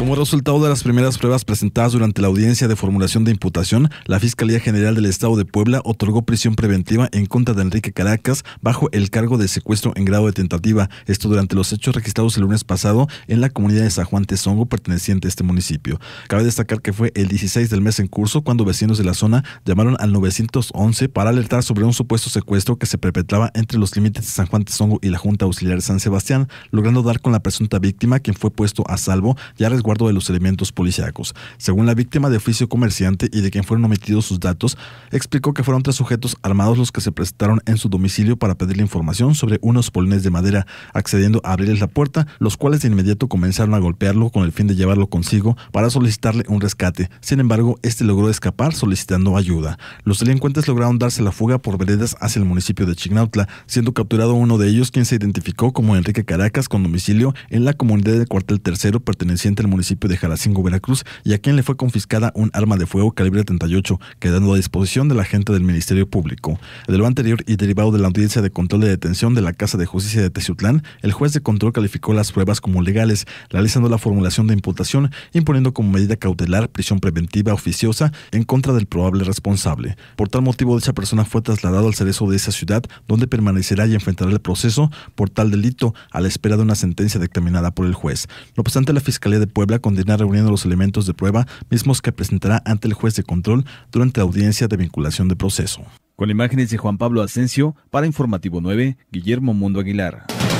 Como resultado de las primeras pruebas presentadas durante la audiencia de formulación de imputación, la Fiscalía General del Estado de Puebla otorgó prisión preventiva en contra de Enrique Caracas bajo el cargo de secuestro en grado de tentativa, esto durante los hechos registrados el lunes pasado en la comunidad de San Juan Tezongo perteneciente a este municipio. Cabe destacar que fue el 16 del mes en curso cuando vecinos de la zona llamaron al 911 para alertar sobre un supuesto secuestro que se perpetraba entre los límites de San Juan Tezongo y la Junta Auxiliar de San Sebastián, logrando dar con la presunta víctima, quien fue puesto a salvo y resguardado de los elementos policíacos. Según la víctima de oficio comerciante y de quien fueron omitidos sus datos, explicó que fueron tres sujetos armados los que se presentaron en su domicilio para pedirle información sobre unos polines de madera, accediendo a abrirles la puerta, los cuales de inmediato comenzaron a golpearlo con el fin de llevarlo consigo para solicitarle un rescate. Sin embargo, este logró escapar solicitando ayuda. Los delincuentes lograron darse la fuga por veredas hacia el municipio de Chignautla, siendo capturado uno de ellos quien se identificó como Enrique Caracas con domicilio en la comunidad del cuartel tercero perteneciente al municipio municipio de Jalacingo, Veracruz, y a quien le fue confiscada un arma de fuego calibre 38, quedando a disposición de la gente del Ministerio Público. De lo anterior y derivado de la audiencia de control de detención de la Casa de Justicia de Teciutlán, el juez de control calificó las pruebas como legales, realizando la formulación de imputación, imponiendo como medida cautelar prisión preventiva oficiosa en contra del probable responsable. Por tal motivo, dicha persona fue trasladado al cerezo de esa ciudad, donde permanecerá y enfrentará el proceso por tal delito a la espera de una sentencia determinada por el juez. No obstante, la Fiscalía de Puebla Condenar a reuniendo los elementos de prueba mismos que presentará ante el juez de control durante la audiencia de vinculación de proceso. Con imágenes de Juan Pablo Asensio, para Informativo 9, Guillermo Mundo Aguilar.